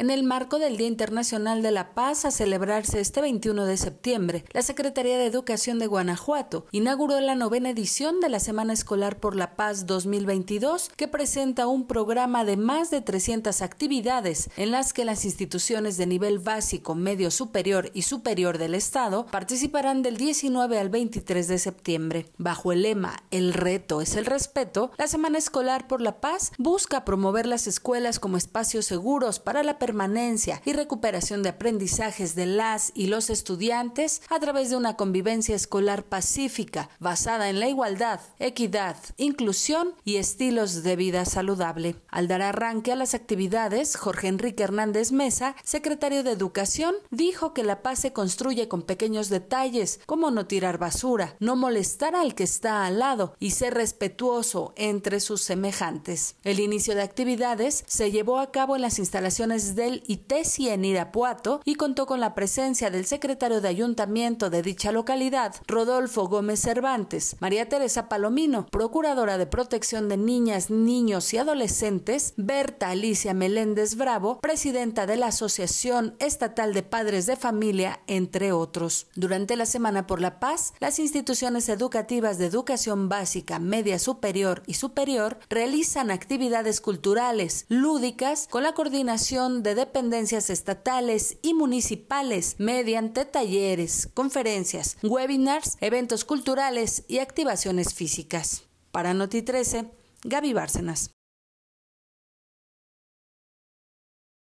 En el marco del Día Internacional de la Paz a celebrarse este 21 de septiembre, la Secretaría de Educación de Guanajuato inauguró la novena edición de la Semana Escolar por la Paz 2022 que presenta un programa de más de 300 actividades en las que las instituciones de nivel básico, medio superior y superior del Estado participarán del 19 al 23 de septiembre. Bajo el lema El reto es el respeto, la Semana Escolar por la Paz busca promover las escuelas como espacios seguros para la permanencia y recuperación de aprendizajes de las y los estudiantes a través de una convivencia escolar pacífica basada en la igualdad, equidad, inclusión y estilos de vida saludable. Al dar arranque a las actividades, Jorge Enrique Hernández Mesa, secretario de Educación, dijo que la paz se construye con pequeños detalles, como no tirar basura, no molestar al que está al lado y ser respetuoso entre sus semejantes. El inicio de actividades se llevó a cabo en las instalaciones del ITESI en Irapuato y contó con la presencia del secretario de ayuntamiento de dicha localidad, Rodolfo Gómez Cervantes, María Teresa Palomino, procuradora de protección de niñas, niños y adolescentes, Berta Alicia Meléndez Bravo, presidenta de la Asociación Estatal de Padres de Familia, entre otros. Durante la Semana por la Paz, las instituciones educativas de educación básica, media superior y superior realizan actividades culturales, lúdicas, con la coordinación de dependencias estatales y municipales mediante talleres, conferencias, webinars, eventos culturales y activaciones físicas. Para Noti 13, Gaby Bárcenas.